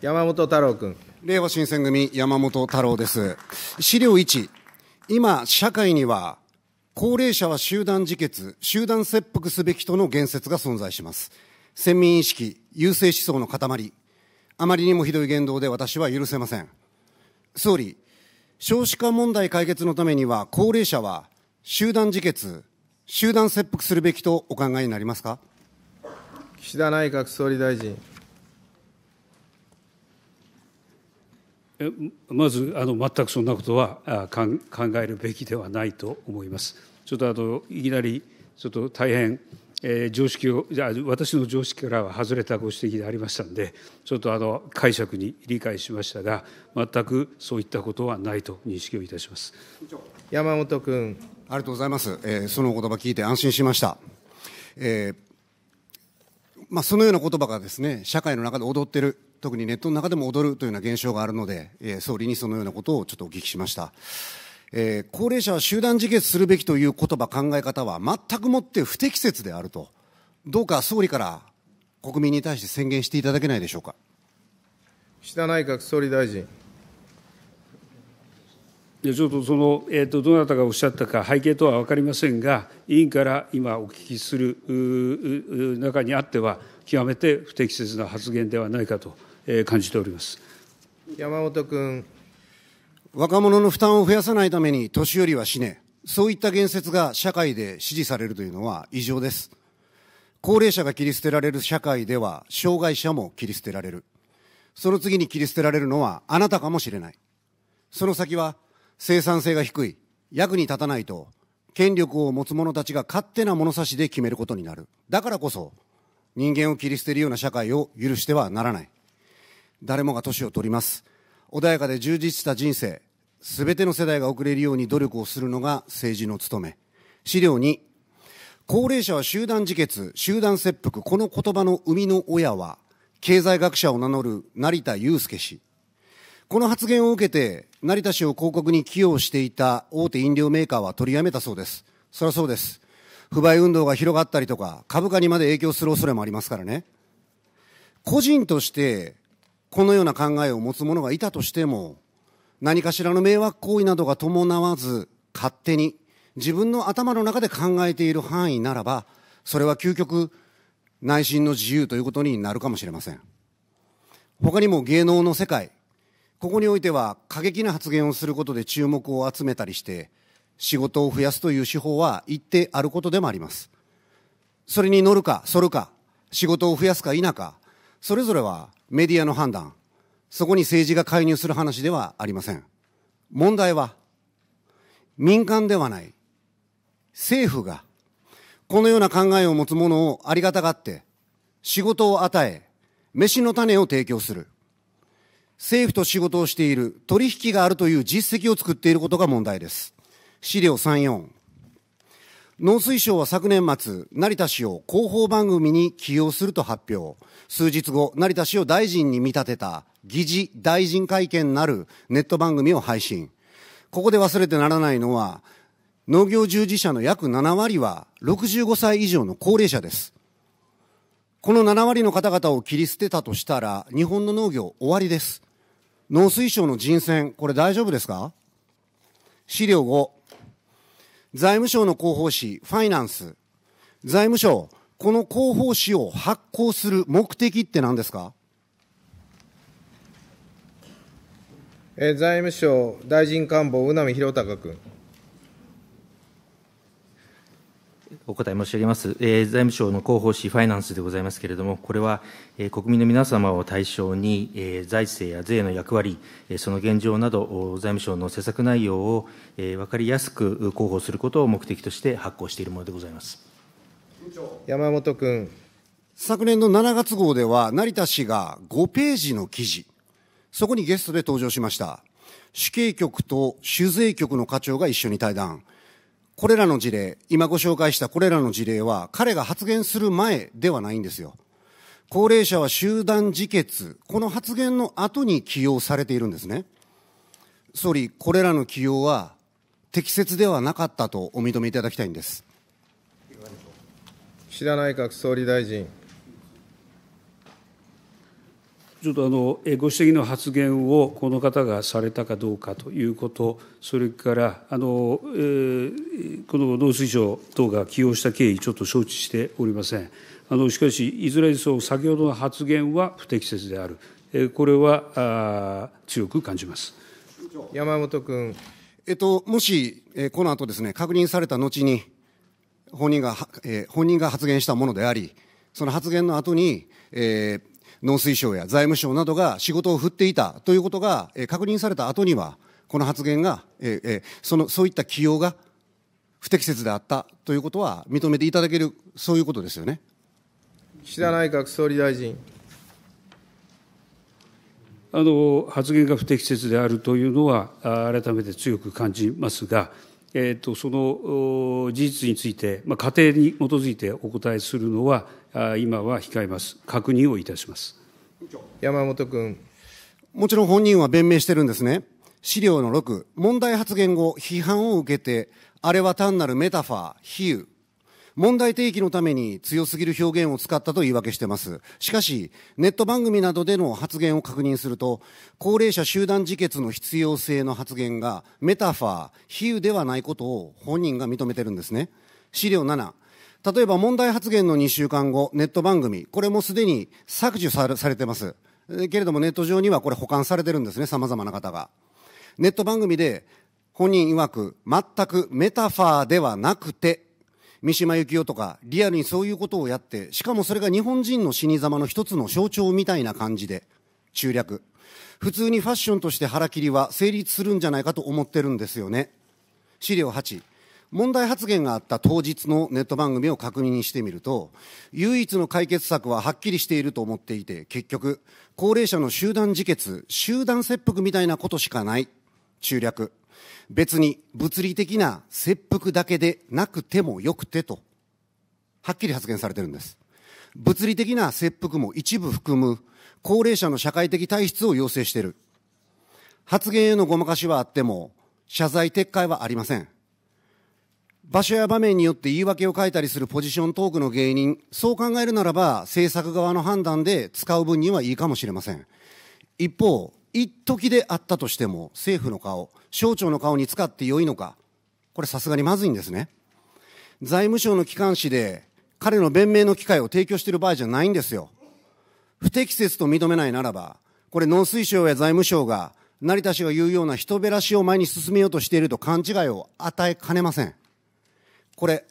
山本太郎君。令和新選組、山本太郎です。資料1、今、社会には、高齢者は集団自決、集団切腹すべきとの言説が存在します。先民意識、優勢思想の塊、あまりにもひどい言動で私は許せません。総理、少子化問題解決のためには、高齢者は集団自決、集団切腹するべきとお考えになりますか岸田内閣総理大臣。まずあの全くそんなことはあ考えるべきではないと思います。ちょっとあのいきなりちょっと大変、えー、常識をじゃ私の常識からは外れたご指摘でありましたんでちょっとあの解釈に理解しましたが全くそういったことはないと認識をいたします山本君ありがとうございます、えー、そのお言葉聞いて安心しました、えーまあ、そのような言葉がですね社会の中で踊ってる特にネットの中でも踊るというような現象があるので、えー、総理にそのようなことをちょっとお聞きしました。えー、高齢者は集団自決するべきという言葉、考え方は全くもって不適切であると、どうか総理から国民に対して宣言していただけないでしょうか。岸田内閣総理大臣。いやちょっとその、えーと、とどなたがおっしゃったか、背景とは分かりませんが、委員から今お聞きする中にあっては、極めて不適切な発言ではないかと。感じております山本君。若者の負担を増やさないために年寄りは死ね、そういった言説が社会で支持されるというのは異常です。高齢者が切り捨てられる社会では、障害者も切り捨てられる。その次に切り捨てられるのはあなたかもしれない。その先は生産性が低い、役に立たないと、権力を持つ者たちが勝手な物差しで決めることになる。だからこそ、人間を切り捨てるような社会を許してはならない。誰もが年を取ります穏やかで充実した人生すべての世代が送れるように努力をするのが政治の務め資料2高齢者は集団自決集団切腹この言葉の生みの親は経済学者を名乗る成田悠介氏この発言を受けて成田氏を広告に寄与していた大手飲料メーカーは取りやめたそうですそりゃそうです不買運動が広がったりとか株価にまで影響する恐れもありますからね個人としてこのような考えを持つ者がいたとしても、何かしらの迷惑行為などが伴わず、勝手に自分の頭の中で考えている範囲ならば、それは究極、内心の自由ということになるかもしれません。他にも芸能の世界、ここにおいては過激な発言をすることで注目を集めたりして、仕事を増やすという手法は一定あることでもあります。それに乗るか、反るか、仕事を増やすか否か、それぞれはメディアの判断、そこに政治が介入する話ではありません。問題は、民間ではない、政府が、このような考えを持つ者をありがたがって、仕事を与え、飯の種を提供する。政府と仕事をしている取引があるという実績を作っていることが問題です。資料34。農水省は昨年末、成田氏を広報番組に起用すると発表。数日後、成田氏を大臣に見立てた議事大臣会見なるネット番組を配信。ここで忘れてならないのは、農業従事者の約7割は65歳以上の高齢者です。この7割の方々を切り捨てたとしたら、日本の農業終わりです。農水省の人選、これ大丈夫ですか資料5。財務省の広報誌、ファイナンス、財務省、この広報誌を発行する目的って何ですか財務省大臣官房、宇波弘隆君。お答え申し上げます。財務省の広報誌ファイナンスでございますけれども、これは国民の皆様を対象に、財政や税の役割、その現状など、財務省の施策内容を分かりやすく広報することを目的として発行しているものでございます。山本君。昨年の7月号では、成田氏が5ページの記事、そこにゲストで登場しました。主計局と酒税局の課長が一緒に対談。これらの事例、今ご紹介したこれらの事例は、彼が発言する前ではないんですよ。高齢者は集団自決、この発言の後に起用されているんですね。総理、これらの起用は適切ではなかったとお認めいただきたいんです。岸田内閣総理大臣。ちょっとあのご指摘の発言をこの方がされたかどうかということ、それからあの、えー、この農水省等が起用した経緯、ちょっと承知しておりません。あのしかし、いずれにそう、先ほどの発言は不適切である、えー、これは強く感じます山本君。えっと、もし、えー、この後ですね、確認された後に、本人が、えー、本人が発言したものであり、その発言の後に、えー、農水省や財務省などが仕事を振っていたということが確認された後には、この発言が、その、そういった起用が不適切であったということは認めていただける、そういうことですよね。岸田内閣総理大臣。あの発言が不適切であるというのは、改めて強く感じますが、えーと、その事実について、まあ、仮定に基づいてお答えするのは今は控えます。確認をいたします。山本君。もちろん本人は弁明してるんですね。資料の6、問題発言後、批判を受けて、あれは単なるメタファー、比喩。問題提起のために強すぎる表現を使ったと言い訳してます。しかし、ネット番組などでの発言を確認すると、高齢者集団自決の必要性の発言がメタファー、比喩ではないことを本人が認めてるんですね。資料7、例えば問題発言の2週間後、ネット番組、これもすでに削除されてます。けれどもネット上にはこれ保管されてるんですね、様々な方が。ネット番組で本人曰く全くメタファーではなくて、三島由紀夫とかリアルにそういうことをやって、しかもそれが日本人の死に様の一つの象徴みたいな感じで、中略。普通にファッションとして腹切りは成立するんじゃないかと思ってるんですよね。資料8。問題発言があった当日のネット番組を確認してみると、唯一の解決策ははっきりしていると思っていて、結局、高齢者の集団自決、集団切腹みたいなことしかない。中略。別に物理的な切腹だけでなくてもよくてと、はっきり発言されてるんです。物理的な切腹も一部含む高齢者の社会的体質を要請している。発言へのごまかしはあっても、謝罪撤回はありません。場所や場面によって言い訳を書いたりするポジショントークの芸人、そう考えるならば制作側の判断で使う分にはいいかもしれません。一方、一時であったとしても政府の顔、省庁の顔に使って良いのか、これさすがにまずいんですね。財務省の機関紙で彼の弁明の機会を提供している場合じゃないんですよ。不適切と認めないならば、これ農水省や財務省が成田氏が言うような人べらしを前に進めようとしていると勘違いを与えかねません。これ、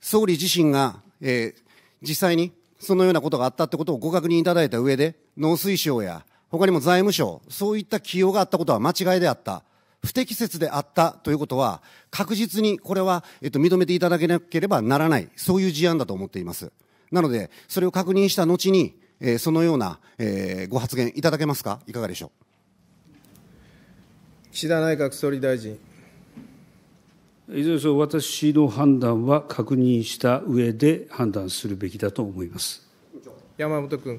総理自身が、えー、実際にそのようなことがあったってことをご確認いただいた上で、農水省や他にも財務省、そういった起用があったことは間違いであった。不適切であったということは、確実にこれは、えっと、認めていただけなければならない、そういう事案だと思っています。なので、それを確認した後に、えー、そのような、えー、ご発言いただけますかいかがでしょう。岸田内閣総理大臣。いずれにせよ、私の判断は確認した上で判断するべきだと思います山本君。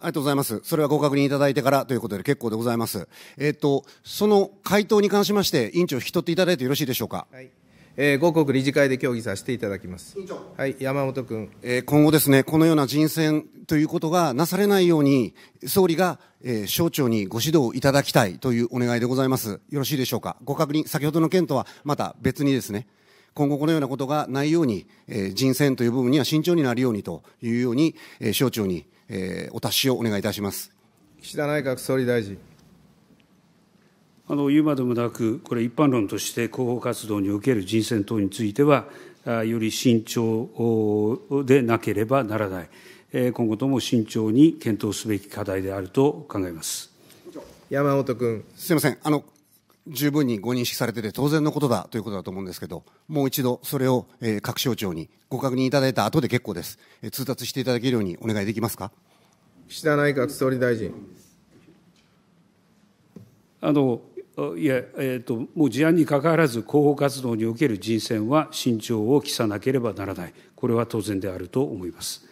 ありがとうございます。それはご確認いただいてからということで結構でございます。えっ、ー、と、その回答に関しまして、委員長、引き取っていただいてよろしいでしょうか。はいえー、五国理事会で協議させていただきます。はい、山本君、えー。今後ですね、このような人選ということがなされないように、総理が、えー、省庁にご指導いただきたいというお願いでございます。よろしいでしょうか。ご確認、先ほどの件とはまた別にですね、今後このようなことがないように、えー、人選という部分には慎重になるようにというように、えー、省庁に、えー、お達しをお願いいたします。岸田内閣総理大臣。言うまでもなく、これ、一般論として広報活動における人選等については、より慎重でなければならない、今後とも慎重に検討すべき課題であると考えます山本君。すみませんあの十分にご認識されてて当然のことだということだと思うんですけど、もう一度それを、え各省庁にご確認いただいた後で結構です、え通達していただけるようにお願いできますか岸田内閣総理大臣。あのいや、えーと、もう事案にかかわらず、広報活動における人選は慎重を期さなければならない、これは当然であると思います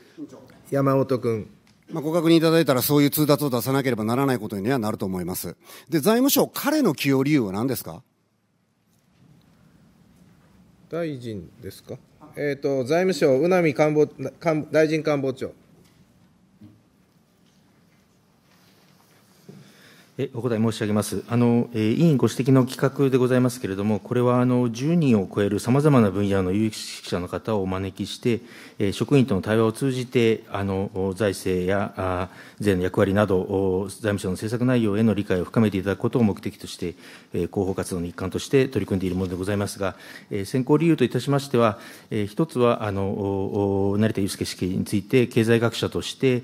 山本君。まあ、ご確認いただいたら、そういう通達を出さなければならないことにはなると思います。で、財務省、彼の起用理由は何ですか大臣ですか、えーと、と財務省、宇波官房官大臣官房長。お答え申し上げます。あの、委員ご指摘の企画でございますけれども、これはあの10人を超えるさまざまな分野の有識者の方をお招きして、職員との対話を通じて、あの財政や税の役割など、財務省の政策内容への理解を深めていただくことを目的として、広報活動の一環として取り組んでいるものでございますが、選考理由といたしましては、一つはあの成田悠介氏について、経済学者として、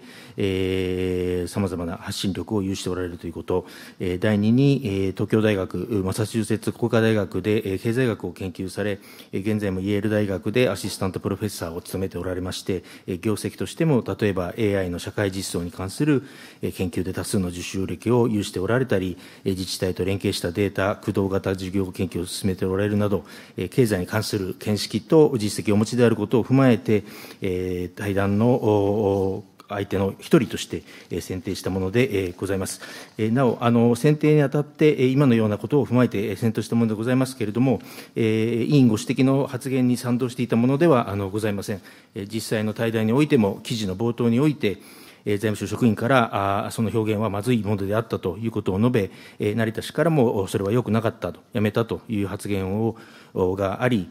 さまざまな発信力を有しておられるということ。え第2に、え東京大学、マサチューセッツ工科大学で、え経済学を研究され、え現在もイェール大学でアシスタントプロフェッサーを務めておられまして、え業績としても、例えば AI の社会実装に関する、え研究で多数の受賞歴を有しておられたり、え自治体と連携したデータ、駆動型事業研究を進めておられるなど、え経済に関する見識と実績をお持ちであることを踏まえて、え対談の、相手の一人として選定したものでございます。なお、あの選定にあたって、今のようなことを踏まえて選定したものでございますけれども、委員ご指摘の発言に賛同していたものではございません。実際の対談においても、記事の冒頭において、財務省職員からその表現はまずいものであったということを述べ、成田氏からもそれはよくなかったと、やめたという発言をがあり、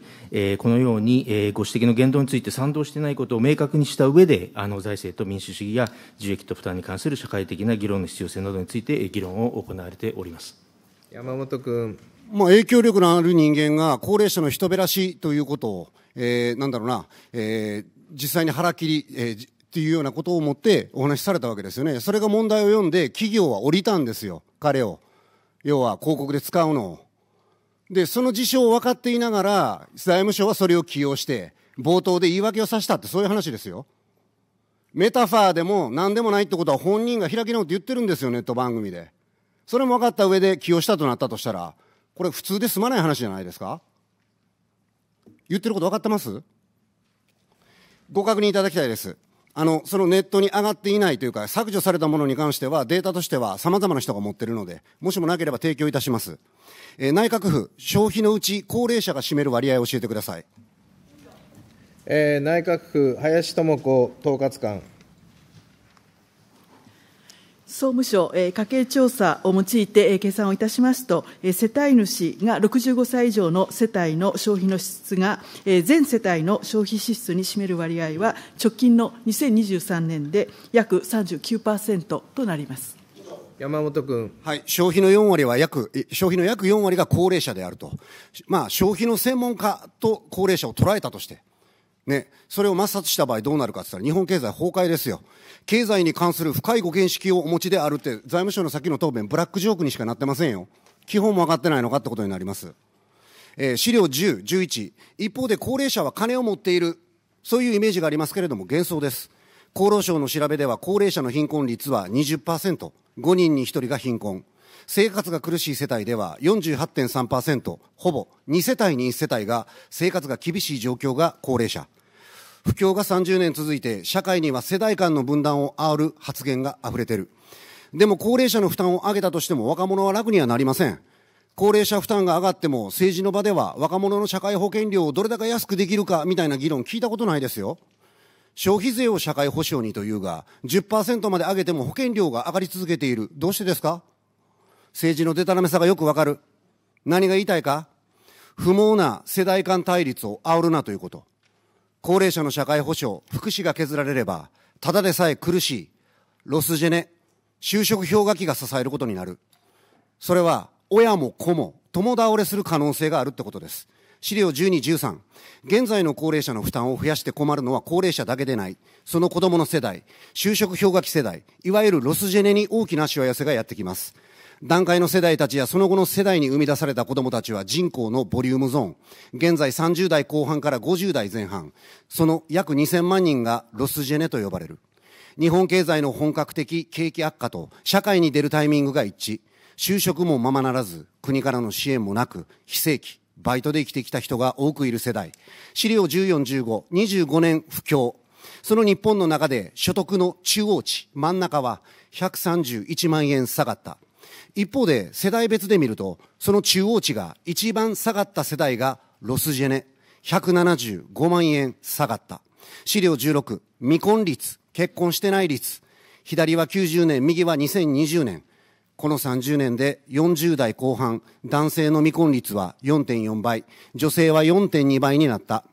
このようにご指摘の言動について賛同していないことを明確にした上で、財政と民主主義や受益と負担に関する社会的な議論の必要性などについて議論を行われております。山本君。まあ、影響力のある人間が高齢者の人減らしということを、えなんだろうな、え実際に腹切り、えっていうようなことを思ってお話しされたわけですよね。それが問題を読んで企業は降りたんですよ、彼を。要は広告で使うのを。で、その事象を分かっていながら、財務省はそれを起用して、冒頭で言い訳をさせたってそういう話ですよ。メタファーでも何でもないってことは本人が開き直って言ってるんですよ、ネット番組で。それも分かった上で起用したとなったとしたら、これ普通で済まない話じゃないですか言ってること分かってますご確認いただきたいです。あの、そのネットに上がっていないというか、削除されたものに関しては、データとしては様々な人が持っているので、もしもなければ提供いたします。えー、内閣府、消費のうち高齢者が占める割合を教えてください。えー、内閣府、林智子統括官。総務省、えー、家計調査を用いて、えー、計算をいたしますと、えー、世帯主が65歳以上の世帯の消費の支出が、えー、全世帯の消費支出に占める割合は、直近の2023年で約39%となります。山本君、はい、消費の4割は約、消費の約4割が高齢者であると、まあ、消費の専門家と高齢者を捉えたとして、ね、それを抹殺した場合どうなるかって言ったら日本経済崩壊ですよ。経済に関する深いご見識をお持ちであるって財務省の先の答弁ブラックジョークにしかなってませんよ。基本も分かってないのかってことになります。えー、資料10、11。一方で高齢者は金を持っている。そういうイメージがありますけれども幻想です。厚労省の調べでは高齢者の貧困率は20%。5人に1人が貧困。生活が苦しい世帯では48.3%、ほぼ2世帯に1世帯が生活が厳しい状況が高齢者。不況が30年続いて、社会には世代間の分断をあおる発言が溢れてる。でも高齢者の負担を上げたとしても若者は楽にはなりません。高齢者負担が上がっても政治の場では若者の社会保険料をどれだけ安くできるかみたいな議論聞いたことないですよ。消費税を社会保障にというが、10%まで上げても保険料が上がり続けている。どうしてですか政治のデタらめさがよくわかる。何が言いたいか不毛な世代間対立を煽るなということ。高齢者の社会保障、福祉が削られれば、ただでさえ苦しい、ロスジェネ、就職氷河期が支えることになる。それは、親も子も共倒れする可能性があるってことです。資料12、13。現在の高齢者の負担を増やして困るのは高齢者だけでない。その子供の世代、就職氷河期世代、いわゆるロスジェネに大きなしわ寄せがやってきます。段階の世代たちやその後の世代に生み出された子供たちは人口のボリュームゾーン。現在30代後半から50代前半。その約2000万人がロスジェネと呼ばれる。日本経済の本格的景気悪化と社会に出るタイミングが一致。就職もままならず、国からの支援もなく、非正規、バイトで生きてきた人が多くいる世代。資料14、15、25年不況。その日本の中で所得の中央値、真ん中は131万円下がった。一方で世代別で見ると、その中央値が一番下がった世代がロスジェネ、175万円下がった。資料16、未婚率、結婚してない率、左は90年、右は2020年。この30年で40代後半、男性の未婚率は4.4倍、女性は4.2倍になった。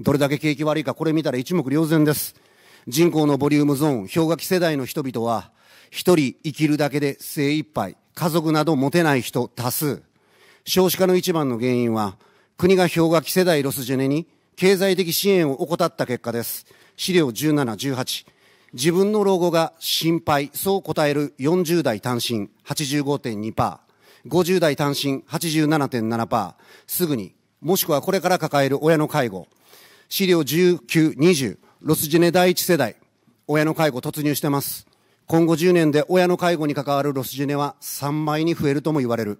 どれだけ景気悪いかこれ見たら一目瞭然です。人口のボリュームゾーン、氷河期世代の人々は、一人生きるだけで精一杯、家族など持てない人多数。少子化の一番の原因は、国が氷河期世代ロスジェネに経済的支援を怠った結果です。資料17、18。自分の老後が心配、そう答える40代単身85.2%、50代単身87.7%、すぐに、もしくはこれから抱える親の介護。資料19、20、ロスジェネ第一世代、親の介護突入してます。今後10年で親の介護に関わるロスジェネは3倍に増えるとも言われる。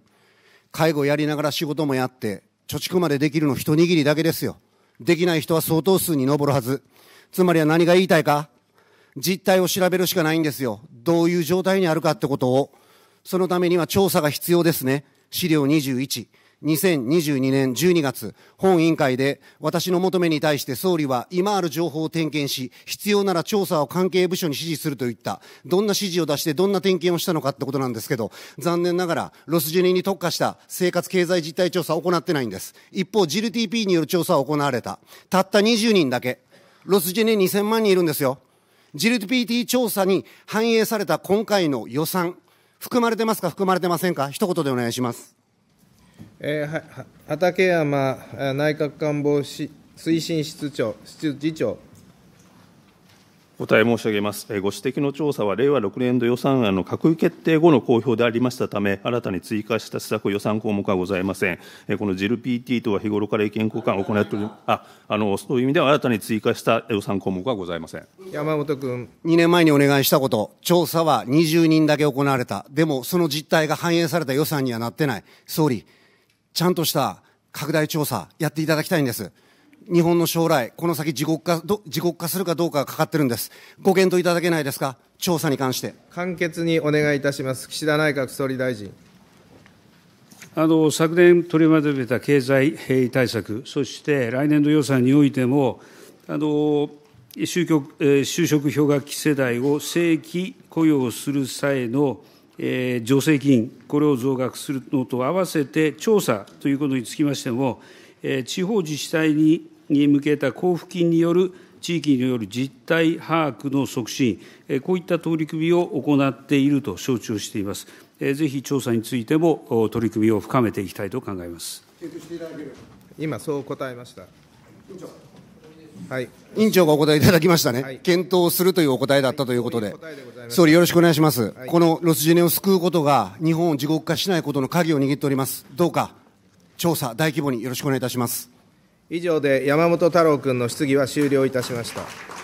介護やりながら仕事もやって、貯蓄までできるの一握りだけですよ。できない人は相当数に上るはず。つまりは何が言いたいか実態を調べるしかないんですよ。どういう状態にあるかってことを。そのためには調査が必要ですね。資料21。2022年12月、本委員会で私の求めに対して総理は今ある情報を点検し、必要なら調査を関係部署に指示するといった、どんな指示を出してどんな点検をしたのかってことなんですけど、残念ながらロスジェネに特化した生活経済実態調査を行ってないんです。一方、ジル TP による調査は行われた。たった20人だけ。ロスジェネ2000万人いるんですよ。GLPT 調査に反映された今回の予算、含まれてますか含まれてませんか一言でお願いします。畠山内閣官房推進室長室次長。お答え申し上げます。ご指摘の調査は、令和6年度予算案の閣議決定後の公表でありましたため、新たに追加した施策予算項目はございません。この j i p t とは日頃から意見交換を行っておりああの、そういう意味では新たに追加した予算項目はございません。山本君。2年前にお願いしたこと、調査は20人だけ行われた。でも、その実態が反映された予算にはなってない。総理。ちゃんとした拡大調査やっていただきたいんです。日本の将来、この先地獄化、地獄化するかどうかがかかってるんです。ご検討いただけないですか調査に関して。簡潔にお願いいたします。岸田内閣総理大臣。あの昨年取りまとめた経済対策、そして来年度予算においても、あの就職、就職氷河期世代を正規雇用する際の助成金、これを増額するのとあわせて、調査ということにつきましても、地方自治体に向けた交付金による地域による実態把握の促進、こういった取り組みを行っていると承知をしています。ぜひ調査についても取り組みを深めていきたいと考えます。今、そう答えました。はい、委員長がお答えいただきましたね、はい、検討するというお答えだったということで、はい、うう総理、よろしくお願いします、はい、このロスジェネを救うことが、日本を地獄化しないことの鍵を握っております、どうか調査、大規模によろしくお願いいたします。以上で山本太郎君の質疑は終了いたしました。